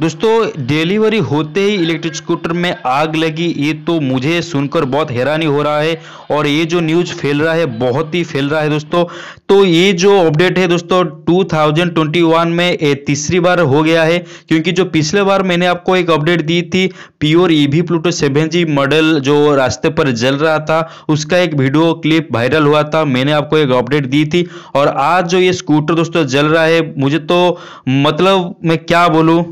दोस्तों डिलीवरी होते ही electric scooter में आग लगी ये तो मुझे सुनकर बहुत हैरानी हो रहा है और ये जो न्यूज़ फैल रहा है बहुत ही फैल रहा है दोस्तों तो ये जो अपडेट है दोस्तों 2021 में ये तीसरी बार हो गया है क्योंकि जो पिछले बार मैंने आपको एक अपडेट दी थी pure EV Pluto seven G model जो रास्ते पर जल रहा था उसका एक वीडियो क्लिप वायरल हुआ था मैंने आपको एक अपडेट दी थी और आज जो ये स्कूटर दोस्तों जल रहा है मुझे तो मतलब मैं क्या बोलूँ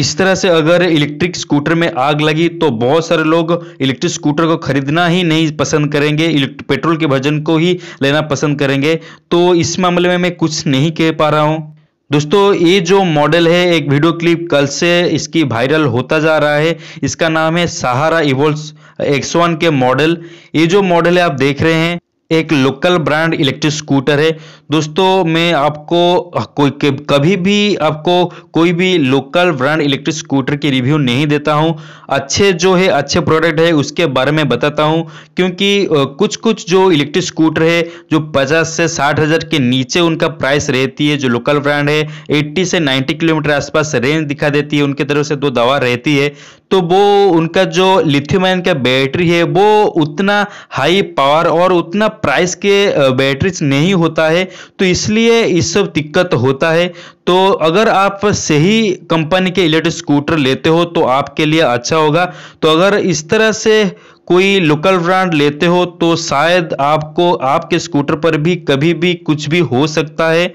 इस तरह से अगर इलेक्ट्रिक स्कूटर में आग लगी तो बहुत सारे लोग इलेक्ट्रिक स्कूटर को खरीदना ही नहीं पसंद करेंगे पेट्रोल के भजन को ही लेना पसंद करेंगे तो इस मामले में मैं कुछ नहीं कह पा रहा हूँ दोस्तों ये जो मॉडल है एक वीडियो क्लिप कल से इसकी वायरल होता जा रहा है इसका नाम है सहारा इवोल्स एक्स के मॉडल ये जो मॉडल है आप देख रहे हैं एक लोकल ब्रांड इलेक्ट्रिक स्कूटर है दोस्तों मैं आपको कोई कभी भी आपको कोई भी लोकल ब्रांड इलेक्ट्रिक स्कूटर की रिव्यू नहीं देता हूं अच्छे जो है अच्छे प्रोडक्ट है उसके बारे में बताता हूं क्योंकि कुछ कुछ जो इलेक्ट्रिक स्कूटर है जो पचास से साठ हज़ार के नीचे उनका प्राइस रहती है जो लोकल ब्रांड है एट्टी से नाइन्टी किलोमीटर आसपास रेंज दिखा देती है उनकी तरफ से दो दवा रहती है तो वो उनका जो लिथियम आयन का बैटरी है वो उतना हाई पावर और उतना प्राइस के बैटरीज नहीं होता है तो इसलिए इस सब दिक्कत होता है तो अगर आप सही कंपनी के इलेक्ट्रिक स्कूटर लेते हो तो आपके लिए अच्छा होगा तो अगर इस तरह से कोई लोकल ब्रांड लेते हो तो शायद आपको आपके स्कूटर पर भी कभी भी कुछ भी हो सकता है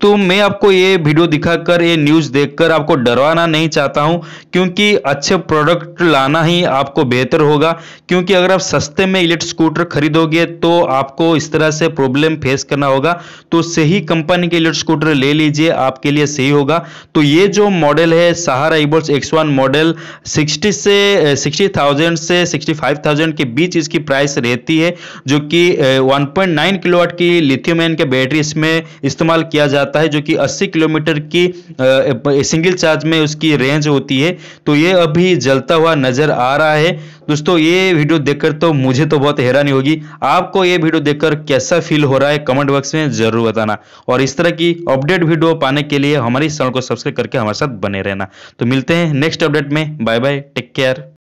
तो मैं आपको ये वीडियो दिखाकर ये न्यूज़ देखकर आपको डरवाना नहीं चाहता हूँ क्योंकि अच्छे प्रोडक्ट लाना ही आपको बेहतर होगा क्योंकि अगर आप सस्ते में इलेक्ट्रिक स्कूटर खरीदोगे तो आपको इस तरह से प्रॉब्लम फेस करना होगा तो सही कंपनी के इलेक्ट्रिक स्कूटर ले लीजिए आपके लिए सही होगा तो ये जो मॉडल है सहारा इबोल्स एक्स मॉडल सिक्सटी से सिक्सटी से सिक्सटी के बीच इसकी प्राइस रहती है जो कि वन पॉइंट किलोवाट की लिथियम एन के बैटरी इसमें इस्तेमाल किया जाता जाता है जो कि 80 किलोमीटर की सिंगल चार्ज में उसकी रेंज होती है तो ये अभी जलता हुआ नज़र आ रहा है दोस्तों ये वीडियो देखकर तो मुझे तो बहुत हैरानी होगी आपको ये वीडियो देखकर कैसा फील हो रहा है कमेंट बॉक्स में ज़रूर बताना और इस तरह की अपडेट वीडियो पाने के लिए हमारे चैनल को सब्सक्राइब करके हमारे साथ बने रहना तो मिलते हैं नेक्स्ट अपडेट में बाय बाय टेक केयर